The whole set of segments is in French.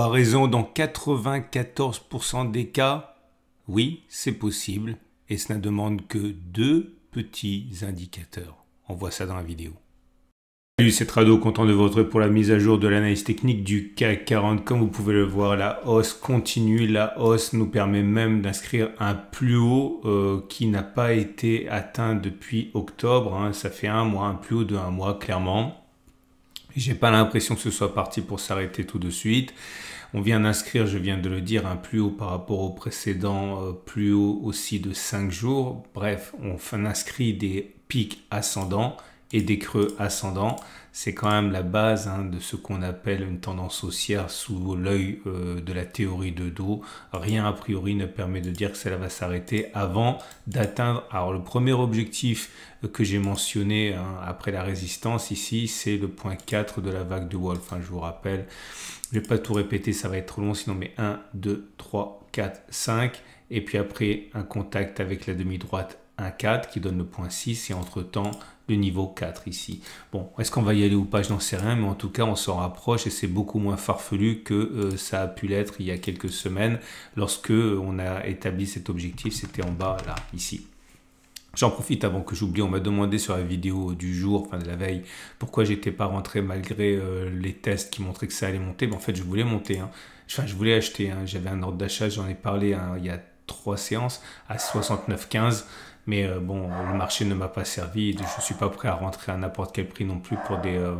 raison dans 94% des cas Oui, c'est possible et cela demande que deux petits indicateurs. On voit ça dans la vidéo. Salut, c'est Trado, content de votre pour la mise à jour de l'analyse technique du CAC 40. Comme vous pouvez le voir, la hausse continue. La hausse nous permet même d'inscrire un plus haut euh, qui n'a pas été atteint depuis octobre. Hein. Ça fait un mois, un plus haut de un mois, clairement. J'ai pas l'impression que ce soit parti pour s'arrêter tout de suite. On vient d'inscrire, je viens de le dire, un plus haut par rapport au précédent, euh, plus haut aussi de 5 jours. Bref, on inscrit des pics ascendants et des creux ascendants c'est quand même la base hein, de ce qu'on appelle une tendance haussière sous l'œil euh, de la théorie de dos. Rien a priori ne permet de dire que cela va s'arrêter avant d'atteindre. Alors le premier objectif euh, que j'ai mentionné hein, après la résistance ici, c'est le point 4 de la vague de Wolf. Hein, je vous rappelle, je vais pas tout répéter, ça va être trop long sinon, mais 1, 2, 3, 4, 5. Et puis après, un contact avec la demi-droite un 4 qui donne le point 6 et entre-temps le niveau 4 ici. Bon, est-ce qu'on va y aller ou pas, je n'en sais rien, mais en tout cas on s'en rapproche et c'est beaucoup moins farfelu que euh, ça a pu l'être il y a quelques semaines lorsque euh, on a établi cet objectif, c'était en bas là, ici. J'en profite avant que j'oublie, on m'a demandé sur la vidéo du jour, enfin de la veille, pourquoi j'étais pas rentré malgré euh, les tests qui montraient que ça allait monter. Mais ben, en fait, je voulais monter, hein. enfin je voulais acheter, hein. j'avais un ordre d'achat, j'en ai parlé hein, il y a trois séances à 69,15. Mais euh, bon, le marché ne m'a pas servi je ne suis pas prêt à rentrer à n'importe quel prix non plus pour des, euh,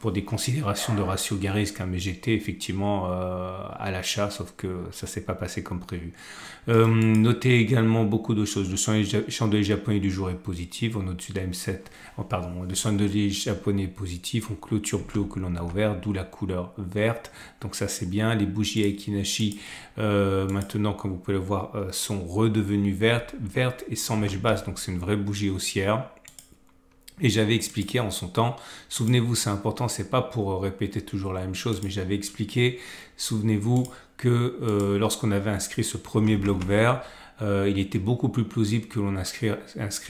pour des considérations de ratio gain risque, hein, mais j'étais effectivement euh, à l'achat, sauf que ça s'est pas passé comme prévu. Euh, notez également beaucoup de choses. Le chandelier japonais du jour est positif, on est au-dessus de la M7. pardon, le chandelier japonais est positif, on clôture plus haut que l'on a ouvert, d'où la couleur verte. Donc ça c'est bien. Les bougies Aikinashi, euh, maintenant comme vous pouvez le voir, sont redevenues vertes, vertes et sans mèche basse. Donc c'est une vraie bougie haussière. Et j'avais expliqué en son temps, souvenez-vous, c'est important, c'est pas pour répéter toujours la même chose, mais j'avais expliqué, souvenez-vous, que euh, lorsqu'on avait inscrit ce premier bloc vert, euh, il était beaucoup plus plausible que l'on inscrive,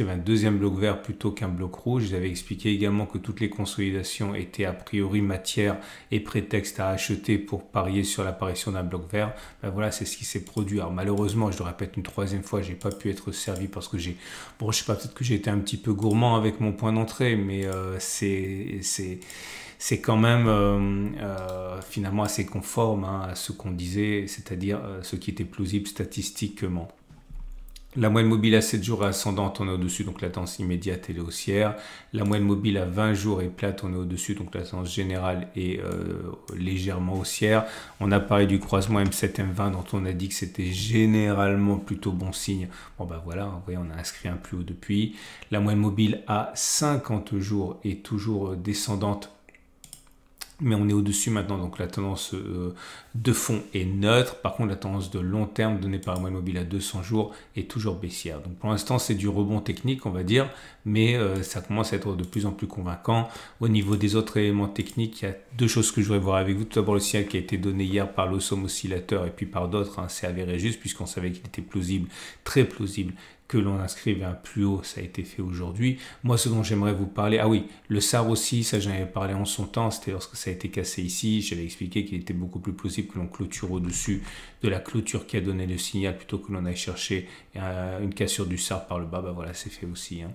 un deuxième bloc vert plutôt qu'un bloc rouge. J'avais expliqué également que toutes les consolidations étaient a priori matière et prétexte à acheter pour parier sur l'apparition d'un bloc vert. Ben voilà, c'est ce qui s'est produit. Alors malheureusement, je le répète une troisième fois, j'ai pas pu être servi parce que j'ai, bon, je sais pas, peut-être que j'ai été un petit peu gourmand avec mon point d'entrée, mais euh, c'est, c'est c'est quand même euh, finalement assez conforme hein, à ce qu'on disait, c'est-à-dire ce qui était plausible statistiquement. La moyenne mobile à 7 jours est ascendante, on est au-dessus, donc la tendance immédiate est haussière. La moyenne mobile à 20 jours est plate, on est au-dessus, donc la tendance générale est euh, légèrement haussière. On a parlé du croisement M7-M20 dont on a dit que c'était généralement plutôt bon signe. Bon bah voilà, vous voyez, on a inscrit un plus haut depuis. La moyenne mobile à 50 jours est toujours descendante mais on est au-dessus maintenant, donc la tendance euh, de fond est neutre. Par contre, la tendance de long terme donnée par un mobile à 200 jours est toujours baissière. Donc pour l'instant, c'est du rebond technique, on va dire, mais euh, ça commence à être de plus en plus convaincant. Au niveau des autres éléments techniques, il y a deux choses que je voudrais voir avec vous. Tout d'abord, le signal qui a été donné hier par l'osom oscillateur et puis par d'autres, c'est hein, avéré juste puisqu'on savait qu'il était plausible, très plausible, que l'on inscrive un plus haut, ça a été fait aujourd'hui. Moi, ce dont j'aimerais vous parler, ah oui, le SAR aussi, ça j'en avais parlé en son temps, c'était lorsque ça a été cassé ici, j'avais expliqué qu'il était beaucoup plus possible que l'on clôture au-dessus de la clôture qui a donné le signal plutôt que l'on aille chercher euh, une cassure du SAR par le bas, bah voilà, c'est fait aussi. Hein.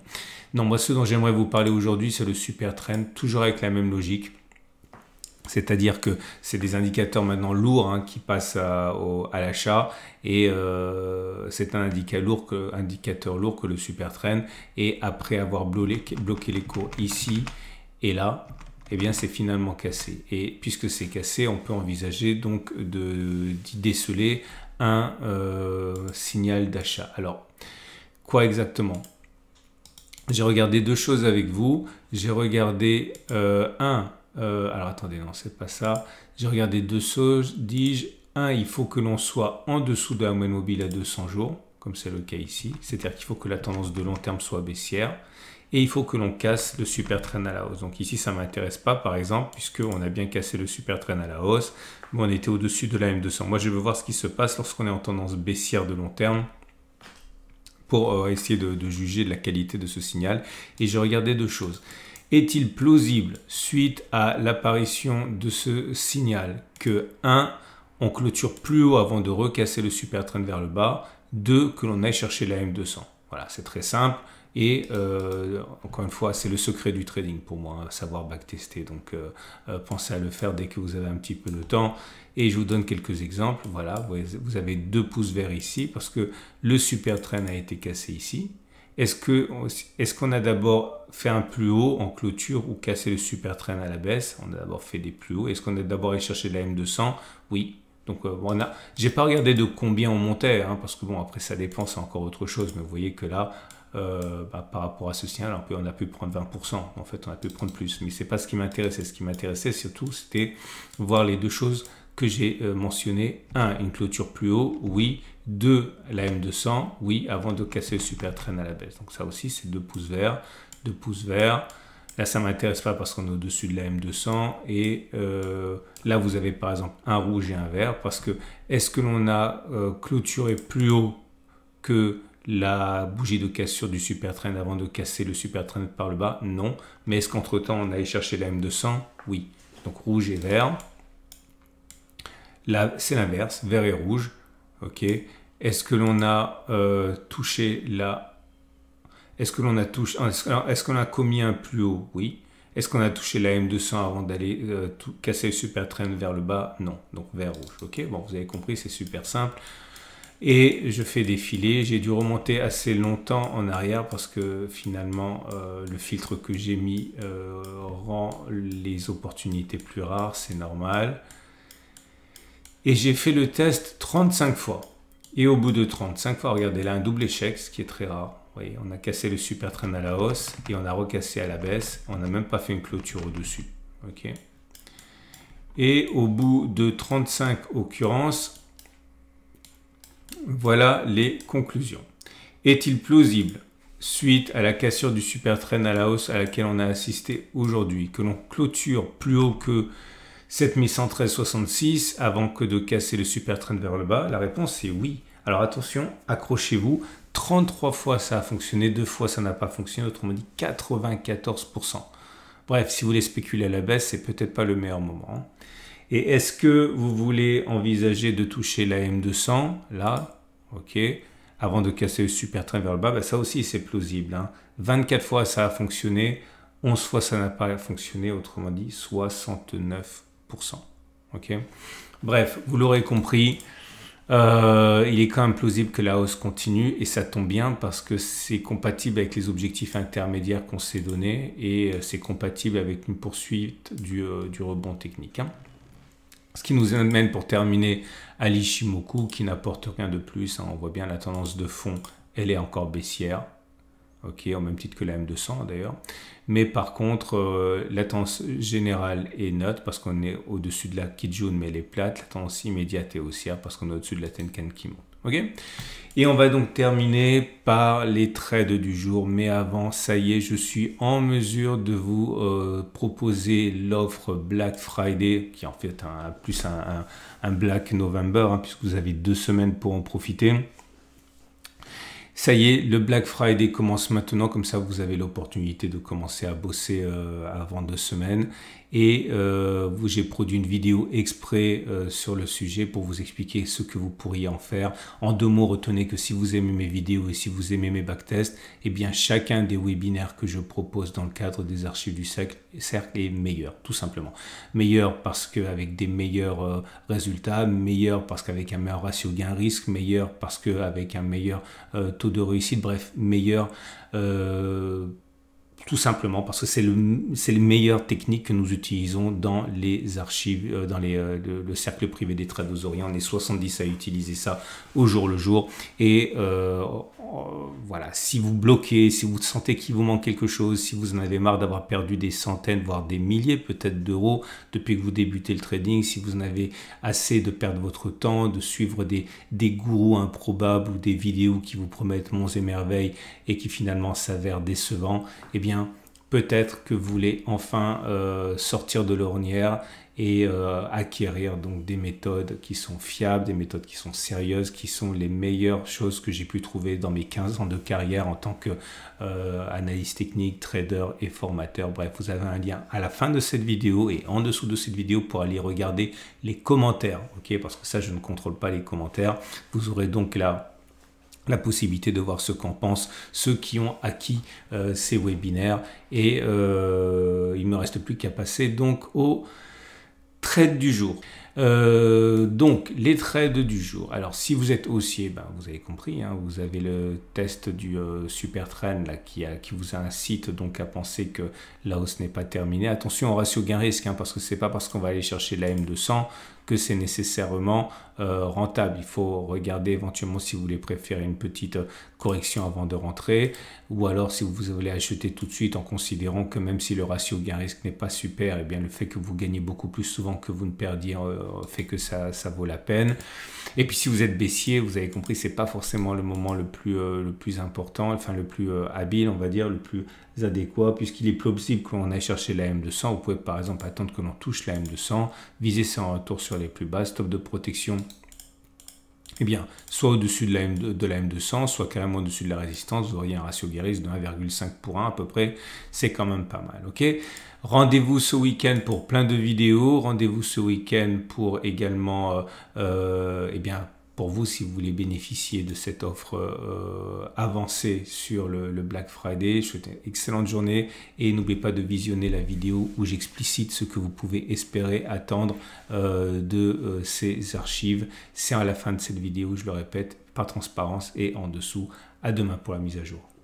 Non, moi, ce dont j'aimerais vous parler aujourd'hui, c'est le super trend, toujours avec la même logique. C'est-à-dire que c'est des indicateurs maintenant lourds hein, qui passent à, l'achat et euh, c'est un indicateur lourd, que, indicateur lourd que le super traîne Et après avoir bloqué, les cours ici et là, eh bien c'est finalement cassé. Et puisque c'est cassé, on peut envisager donc d'y déceler un euh, signal d'achat. Alors, quoi exactement J'ai regardé deux choses avec vous. J'ai regardé euh, un euh, alors attendez, non, c'est pas ça. J'ai regardé deux choses. Dis-je, un, il faut que l'on soit en dessous de la moyenne mobile à 200 jours, comme c'est le cas ici. C'est-à-dire qu'il faut que la tendance de long terme soit baissière. Et il faut que l'on casse le super train à la hausse. Donc ici, ça ne m'intéresse pas, par exemple, puisqu'on a bien cassé le super train à la hausse, mais on était au-dessus de la M200. Moi, je veux voir ce qui se passe lorsqu'on est en tendance baissière de long terme pour euh, essayer de, de, juger de la qualité de ce signal. Et j'ai regardé deux choses. Est-il plausible, suite à l'apparition de ce signal, que 1. on clôture plus haut avant de recasser le super train vers le bas, 2. que l'on aille chercher la M200 Voilà, c'est très simple. Et euh, encore une fois, c'est le secret du trading pour moi, hein, savoir backtester. Donc euh, euh, pensez à le faire dès que vous avez un petit peu de temps. Et je vous donne quelques exemples. Voilà, vous avez deux pouces verts ici parce que le super train a été cassé ici. Est-ce est qu'on a d'abord fait un plus haut en clôture ou cassé le super train à la baisse On a d'abord fait des plus hauts. Est-ce qu'on a d'abord allé chercher de la M200 Oui. Donc voilà. Euh, j'ai pas regardé de combien on montait, hein, parce que bon après ça dépend, c'est encore autre chose. Mais vous voyez que là, euh, bah, par rapport à ce on, a pu prendre 20%. En fait, on a pu prendre plus. Mais c'est pas ce qui m'intéressait. Ce qui m'intéressait surtout, c'était voir les deux choses que j'ai euh, mentionnées. Un, une clôture plus haut, oui, de la M200, oui, avant de casser le super train à la baisse. Donc ça aussi, c'est deux pouces verts, deux pouces verts. Là, ça m'intéresse pas parce qu'on est au-dessus de la M200. Et euh, là, vous avez par exemple un rouge et un vert parce que est-ce que l'on a euh, clôturé plus haut que la bougie de cassure du super train avant de casser le super train par le bas Non. Mais est-ce qu'entre-temps, on allait chercher la M200 Oui. Donc rouge et vert. Là, c'est l'inverse, vert et rouge. Ok. Est-ce que l'on a euh, touché la... Est-ce que l'on a touché... Est-ce qu'on a commis un plus haut Oui. Est-ce qu'on a touché la M200 avant d'aller euh, casser le super train vers le bas Non. Donc vers rouge. Ok. Bon, vous avez compris, c'est super simple. Et je fais défiler. J'ai dû remonter assez longtemps en arrière parce que finalement, euh, le filtre que j'ai mis rend les opportunités plus rares. C'est normal. Et j'ai fait le test 35 fois. Et au bout de 35 fois, regardez là, un double échec, ce qui est très rare. Vous voyez, on a cassé le super train à la hausse et on a recassé à la baisse. On n'a même pas fait une clôture au-dessus. ok et au bout de 35 occurrences, voilà les conclusions. Est-il plausible, suite à la cassure du super train à la hausse à laquelle on a assisté aujourd'hui, que l'on clôture plus haut que 7113,66 avant que de casser le super train vers le bas La réponse est oui. Alors attention, accrochez-vous. 33 fois ça a fonctionné, Deux fois ça n'a pas fonctionné, autrement dit 94%. Bref, si vous voulez spéculer à la baisse, c'est peut-être pas le meilleur moment. Hein. Et est-ce que vous voulez envisager de toucher la M200 Là, ok. Avant de casser le super train vers le bas, bah, ça aussi c'est plausible. 24 hein. fois ça a fonctionné, 11 fois ça n'a pas fonctionné, autrement dit 69%. Bref, vous l'aurez compris, euh, il est quand même plausible que la hausse continue et ça tombe bien parce que c'est compatible avec les objectifs intermédiaires qu'on s'est donnés et euh, c'est compatible avec une poursuite du, euh, rebond technique. Hein. Ce qui nous amène pour terminer à l'Ishimoku qui n'apporte rien de plus. Hein. On voit bien la tendance de fond, elle est encore baissière en même titre que la M200 d'ailleurs. Mais par contre, euh, la tendance générale est neutre parce qu'on est au-dessus de la Kijun, mais elle est plate. La tendance immédiate est haussière parce qu'on est au-dessus de la Tenkan qui monte. ok Et on va donc terminer par les trades du jour. Mais avant, ça y est, je suis en mesure de vous euh, proposer l'offre Black Friday, qui est en fait un, plus un, Black November, hein, puisque vous avez deux semaines pour en profiter ça y est, le Black Friday commence maintenant, comme ça vous avez l'opportunité de commencer à bosser euh, avant deux semaines et euh, j'ai produit une vidéo exprès euh, sur le sujet pour vous expliquer ce que vous pourriez en faire. En deux mots, retenez que si vous aimez mes vidéos et si vous aimez mes backtests, eh bien chacun des webinaires que je propose dans le cadre des archives du cercle, cercle est meilleur, tout simplement. Meilleur parce qu'avec des meilleurs euh, résultats, meilleur parce qu'avec un meilleur ratio gain-risque, meilleur parce qu'avec un meilleur taux de réussite, bref, meilleur tout simplement parce que c'est le, les meilleures techniques que nous utilisons dans les archives, euh, dans les, euh, le, le, cercle privé des orients, On est 70 à utiliser ça au jour le jour. Et euh, voilà, si vous bloquez, si vous sentez qu'il vous manque quelque chose, si vous en avez marre d'avoir perdu des centaines, voire des milliers peut-être d'euros depuis que vous débutez le trading, si vous en avez assez de perdre votre temps, de suivre des, des gourous improbables ou des vidéos qui vous promettent monts et merveilles et qui finalement s'avèrent décevants, et eh bien peut-être que vous voulez enfin euh, sortir de l'ornière et euh, acquérir donc des méthodes qui sont fiables, des méthodes qui sont sérieuses, qui sont les meilleures choses que j'ai pu trouver dans mes 15 ans de carrière en tant que euh, technique, trader et formateur. Bref, vous avez un lien à la fin de cette vidéo et en dessous de cette vidéo pour aller regarder les commentaires, ok Parce que ça, je ne contrôle pas les commentaires. Vous aurez donc là la possibilité de voir ce qu'en pensent ceux qui ont acquis euh, ces webinaires. Et euh, il ne me reste plus qu'à passer donc aux trades du jour. Euh, donc les trades du jour. Alors si vous êtes haussier, ben, vous avez compris, hein, vous avez le test du super trend là, qui, qui vous incite donc à penser que la hausse n'est pas terminée. Attention au ratio gain risque hein, parce que c'est pas parce qu'on va aller chercher la M200 que c'est nécessairement euh, rentable. Il faut regarder éventuellement si vous voulez préférer une petite euh, correction avant de rentrer ou alors si vous voulez acheter tout de suite en considérant que même si le ratio gain-risque n'est pas super, et eh bien le fait que vous gagnez beaucoup plus souvent que vous ne perdiez euh, fait que ça, ça vaut la peine. Et puis si vous êtes baissier, vous avez compris, c'est pas forcément le moment le plus, le plus important, enfin le plus habile, on va dire, le plus adéquat, puisqu'il est possible qu'on aille chercher la M200. Vous pouvez par exemple attendre que l'on touche la M200, viser ça en retour sur les plus bas, stop de protection eh bien, soit au-dessus de la, m de la M200, soit carrément au-dessus de la résistance, vous auriez un ratio guérisse de 1,5 pour 1 à peu près, c'est quand même pas mal, ok Rendez-vous ce week-end pour plein de vidéos, rendez-vous ce week-end pour également, euh, euh, eh bien, pour vous si vous voulez bénéficier de cette offre euh, avancée sur le, Black Friday. Je vous souhaite une excellente journée et n'oubliez pas de visionner la vidéo où j'explicite ce que vous pouvez espérer attendre euh, de euh, ces archives. C'est à la fin de cette vidéo, je le répète, par transparence et en dessous. À demain pour la mise à jour.